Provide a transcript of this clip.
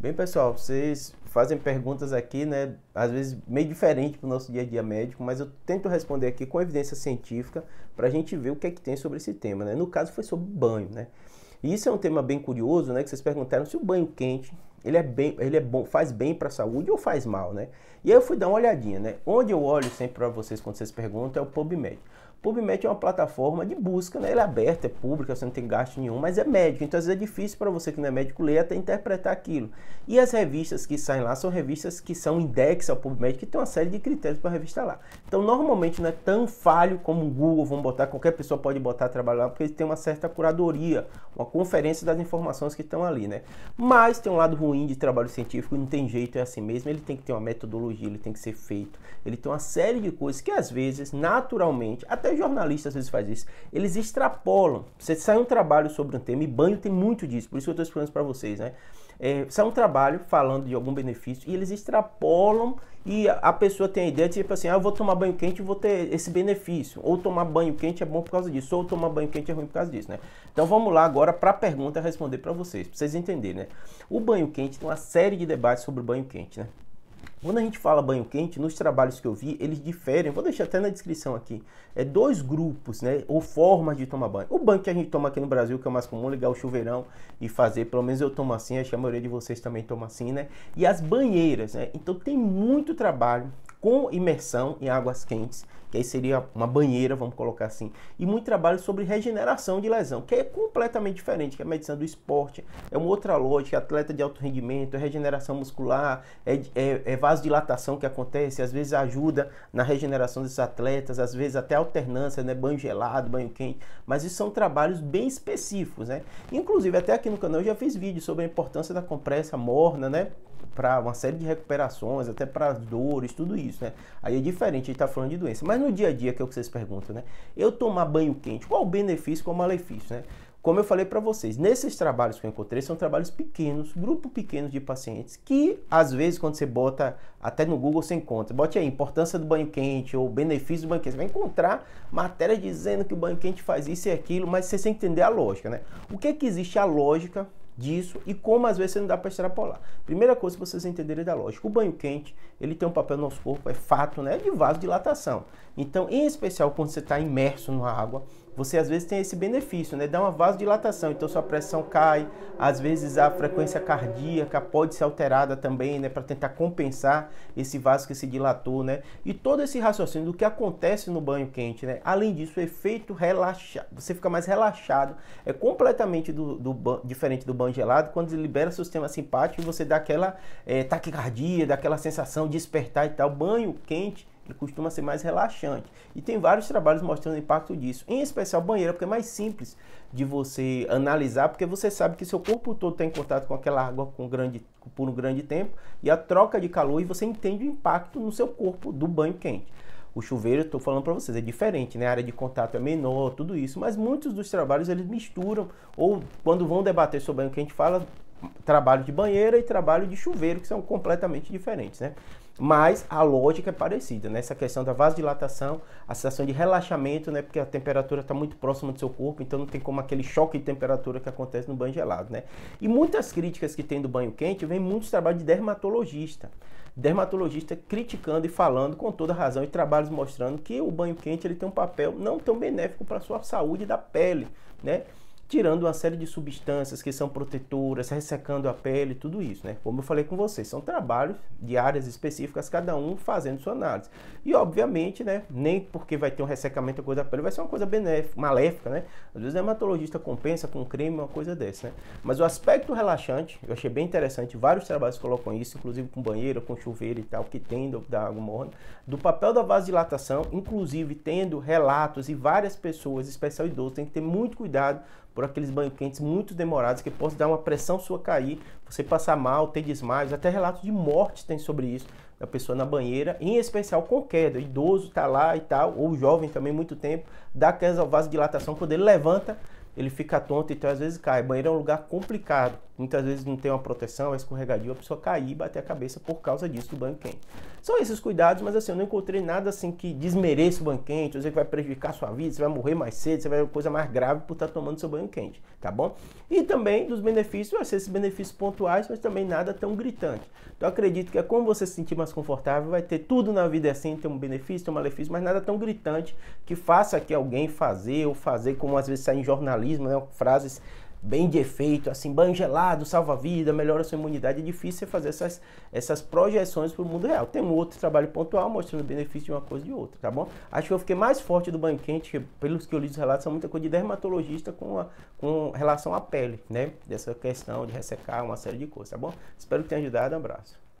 Bem, pessoal, vocês fazem perguntas aqui, né? Às vezes meio diferente para o nosso dia a dia médico, mas eu tento responder aqui com evidência científica para a gente ver o que é que tem sobre esse tema, né? No caso foi sobre banho, né? E isso é um tema bem curioso, né? Que vocês perguntaram se o banho quente ele é bem, ele é bom, faz bem para a saúde ou faz mal, né? E aí eu fui dar uma olhadinha, né? Onde eu olho sempre para vocês quando vocês perguntam é o PubMed. PubMed é uma plataforma de busca, né? ele é aberta, é pública, você não tem gasto nenhum, mas é médico. Então, às vezes é difícil para você que não é médico ler até interpretar aquilo. E as revistas que saem lá são revistas que são index ao PubMed, que tem uma série de critérios para a revista lá. Então, normalmente não é tão falho como o Google, vão botar, qualquer pessoa pode botar trabalho lá, porque ele tem uma certa curadoria, uma conferência das informações que estão ali, né? Mas tem um lado ruim ruim de trabalho científico, não tem jeito, é assim mesmo. Ele tem que ter uma metodologia, ele tem que ser feito. Ele tem uma série de coisas que, às vezes, naturalmente, até jornalistas às vezes faz isso, eles extrapolam. Você sai um trabalho sobre um tema e banho tem muito disso, por isso que eu estou explicando para vocês, né? é, sai é um trabalho falando de algum benefício e eles extrapolam e a pessoa tem a ideia de tipo assim, ah, eu vou tomar banho quente e vou ter esse benefício. Ou tomar banho quente é bom por causa disso, ou tomar banho quente é ruim por causa disso, né? Então vamos lá agora para a pergunta responder para vocês, para vocês entenderem, né? O banho quente tem uma série de debates sobre o banho quente, né? Quando a gente fala banho quente, nos trabalhos que eu vi, eles diferem, vou deixar até na descrição aqui, é dois grupos, né, ou formas de tomar banho. O banho que a gente toma aqui no Brasil, que é o mais comum, ligar o chuveirão e fazer, pelo menos eu tomo assim, acho que a maioria de vocês também toma assim, né, e as banheiras, né, então tem muito trabalho com imersão em águas quentes, que aí seria uma banheira, vamos colocar assim, e muito trabalho sobre regeneração de lesão, que é completamente diferente, que é a medicina do esporte, é uma outra lógica, é atleta de alto rendimento, é regeneração muscular, é, é, é vasodilatação que acontece, às vezes ajuda na regeneração desses atletas, às vezes até alternância, né, banho gelado, banho quente, mas isso são trabalhos bem específicos, né? Inclusive, até aqui no canal eu já fiz vídeo sobre a importância da compressa morna, né? para uma série de recuperações, até para dores, tudo isso, né? Aí é diferente, a gente está falando de doença. Mas no dia a dia, que é o que vocês perguntam, né? Eu tomar banho quente, qual o benefício, qual o malefício, né? Como eu falei para vocês, nesses trabalhos que eu encontrei são trabalhos pequenos, grupo pequeno de pacientes, que às vezes quando você bota até no Google você encontra, bote aí importância do banho quente ou benefício do banho quente, você vai encontrar matéria dizendo que o banho quente faz isso e aquilo, mas você sem entender a lógica, né? O que é que existe a lógica disso e como às vezes você não dá para extrapolar. Primeira coisa que vocês entenderem é da lógica, o banho quente, ele tem um papel no nosso corpo, é fato, né, de vasodilatação. Então, em especial quando você está imerso na água, você às vezes tem esse benefício, né? Dá uma vasodilatação, então sua pressão cai, às vezes a frequência cardíaca pode ser alterada também, né? Para tentar compensar esse vaso que se dilatou, né? E todo esse raciocínio do que acontece no banho quente, né? Além disso, o efeito relaxa, você fica mais relaxado, é completamente do, do diferente do banho gelado, quando ele libera o sistema simpático e você dá aquela é, taquicardia, aquela sensação de despertar e tal. Banho quente costuma ser mais relaxante. E tem vários trabalhos mostrando o impacto disso, em especial banheira, porque é mais simples de você analisar, porque você sabe que seu corpo todo está em contato com aquela água com grande, por um grande tempo, e a troca de calor, e você entende o impacto no seu corpo do banho quente. O chuveiro, estou falando para vocês, é diferente, né? A área de contato é menor, tudo isso, mas muitos dos trabalhos eles misturam, ou quando vão debater sobre banho quente, fala trabalho de banheira e trabalho de chuveiro, que são completamente diferentes, né? Mas a lógica é parecida, né? questão da vasodilatação, a sensação de relaxamento, né? Porque a temperatura está muito próxima do seu corpo, então não tem como aquele choque de temperatura que acontece no banho gelado, né? E muitas críticas que tem do banho quente, vem muitos trabalhos de dermatologista dermatologista criticando e falando com toda razão e trabalhos mostrando que o banho quente ele tem um papel não tão benéfico para a sua saúde da pele, né? tirando uma série de substâncias que são protetoras, ressecando a pele, tudo isso, né? Como eu falei com vocês, são trabalhos de áreas específicas, cada um fazendo sua análise. E obviamente, né, nem porque vai ter um ressecamento da coisa da pele, vai ser uma coisa benéfica, maléfica, né? Às vezes o dermatologista compensa com um creme, uma coisa dessa, né? Mas o aspecto relaxante, eu achei bem interessante, vários trabalhos colocam isso, inclusive com banheiro, com chuveiro e tal, que tem da água morna, do papel da vasodilatação, inclusive tendo relatos e várias pessoas, especial idosos, tem que ter muito cuidado por aqueles banhos quentes muito demorados que pode dar uma pressão sua cair, você passar mal, ter desmaios, até relatos de morte tem sobre isso da pessoa na banheira, em especial com queda. O idoso está lá e tal, ou jovem também muito tempo, dá aquela vasodilatação quando ele levanta, ele fica tonto, então às vezes cai. Banheiro é um lugar complicado. Muitas vezes não tem uma proteção, é escorregadio, a pessoa cair e bater a cabeça por causa disso do banho quente. São esses cuidados, mas assim, eu não encontrei nada assim que desmereça o banho quente, ou seja, que vai prejudicar a sua vida, você vai morrer mais cedo, você vai ter coisa mais grave por estar tomando seu banho quente, tá bom? E também dos benefícios, vai ser esses benefícios pontuais, mas também nada tão gritante. Então acredito que é como você se sentir mais confortável, vai ter tudo na vida assim, tem um benefício, tem um malefício, mas nada tão gritante que faça que alguém fazer ou fazer como às vezes sai em jornalismo, né? Frases bem de efeito, assim, banho gelado, salva-vida, melhora sua imunidade. É difícil você fazer essas, essas projeções para o mundo real. Tem um outro trabalho pontual mostrando o benefício de uma coisa e de outra, tá bom? Acho que eu fiquei mais forte do banho quente, pelos que eu li os relatos, são muita coisa de dermatologista com, a, com relação à pele, né? Dessa questão de ressecar uma série de coisas, tá bom? Espero que tenha ajudado. Um abraço.